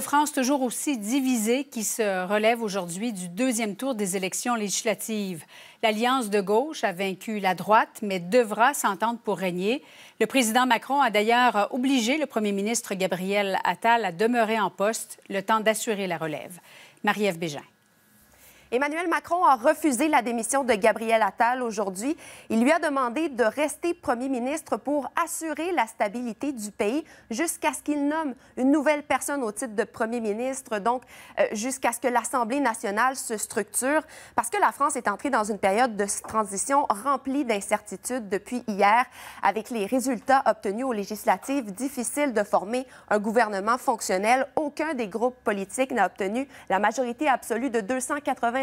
France toujours aussi divisée qui se relève aujourd'hui du deuxième tour des élections législatives. L'alliance de gauche a vaincu la droite, mais devra s'entendre pour régner. Le président Macron a d'ailleurs obligé le premier ministre Gabriel Attal à demeurer en poste le temps d'assurer la relève. Marie-Ève Bégin. Emmanuel Macron a refusé la démission de Gabriel Attal aujourd'hui. Il lui a demandé de rester premier ministre pour assurer la stabilité du pays jusqu'à ce qu'il nomme une nouvelle personne au titre de premier ministre, donc euh, jusqu'à ce que l'Assemblée nationale se structure, parce que la France est entrée dans une période de transition remplie d'incertitudes depuis hier, avec les résultats obtenus aux législatives difficile de former un gouvernement fonctionnel. Aucun des groupes politiques n'a obtenu la majorité absolue de 280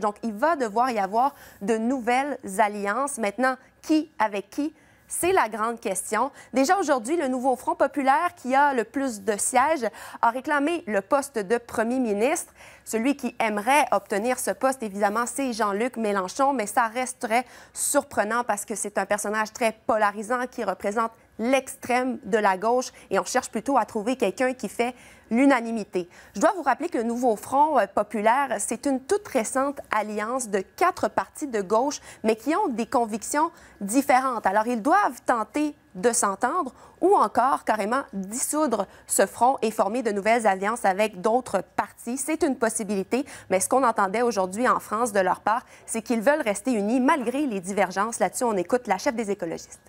donc, il va devoir y avoir de nouvelles alliances. Maintenant, qui avec qui? C'est la grande question. Déjà aujourd'hui, le nouveau Front populaire qui a le plus de sièges a réclamé le poste de premier ministre. Celui qui aimerait obtenir ce poste, évidemment, c'est Jean-Luc Mélenchon, mais ça resterait surprenant parce que c'est un personnage très polarisant qui représente l'extrême de la gauche et on cherche plutôt à trouver quelqu'un qui fait l'unanimité. Je dois vous rappeler que le Nouveau Front euh, populaire, c'est une toute récente alliance de quatre partis de gauche, mais qui ont des convictions différentes. Alors, ils doivent tenter de s'entendre ou encore carrément dissoudre ce front et former de nouvelles alliances avec d'autres partis. C'est une possibilité, mais ce qu'on entendait aujourd'hui en France de leur part, c'est qu'ils veulent rester unis malgré les divergences. Là-dessus, on écoute la chef des écologistes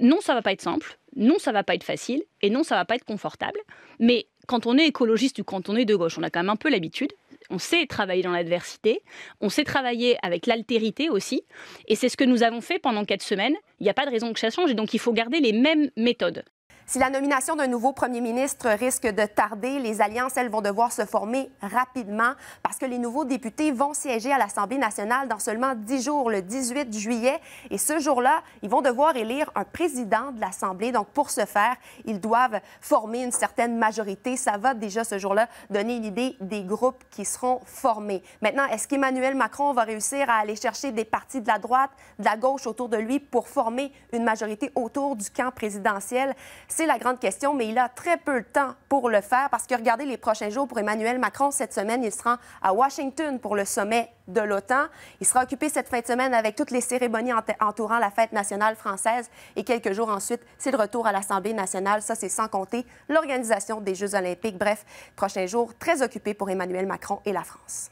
non, ça va pas être simple, non, ça va pas être facile, et non, ça va pas être confortable. Mais quand on est écologiste ou quand on est de gauche, on a quand même un peu l'habitude. On sait travailler dans l'adversité, on sait travailler avec l'altérité aussi, et c'est ce que nous avons fait pendant quatre semaines. Il n'y a pas de raison que ça change, et donc il faut garder les mêmes méthodes. Si la nomination d'un nouveau premier ministre risque de tarder, les alliances, elles, vont devoir se former rapidement parce que les nouveaux députés vont siéger à l'Assemblée nationale dans seulement 10 jours, le 18 juillet. Et ce jour-là, ils vont devoir élire un président de l'Assemblée. Donc, pour ce faire, ils doivent former une certaine majorité. Ça va déjà ce jour-là donner une idée des groupes qui seront formés. Maintenant, est-ce qu'Emmanuel Macron va réussir à aller chercher des partis de la droite, de la gauche autour de lui pour former une majorité autour du camp présidentiel? C'est la grande question, mais il a très peu de temps pour le faire parce que regardez les prochains jours pour Emmanuel Macron. Cette semaine, il sera à Washington pour le sommet de l'OTAN. Il sera occupé cette fin de semaine avec toutes les cérémonies entourant la fête nationale française et quelques jours ensuite, c'est le retour à l'Assemblée nationale. Ça, c'est sans compter l'organisation des Jeux olympiques. Bref, prochains jours très occupés pour Emmanuel Macron et la France.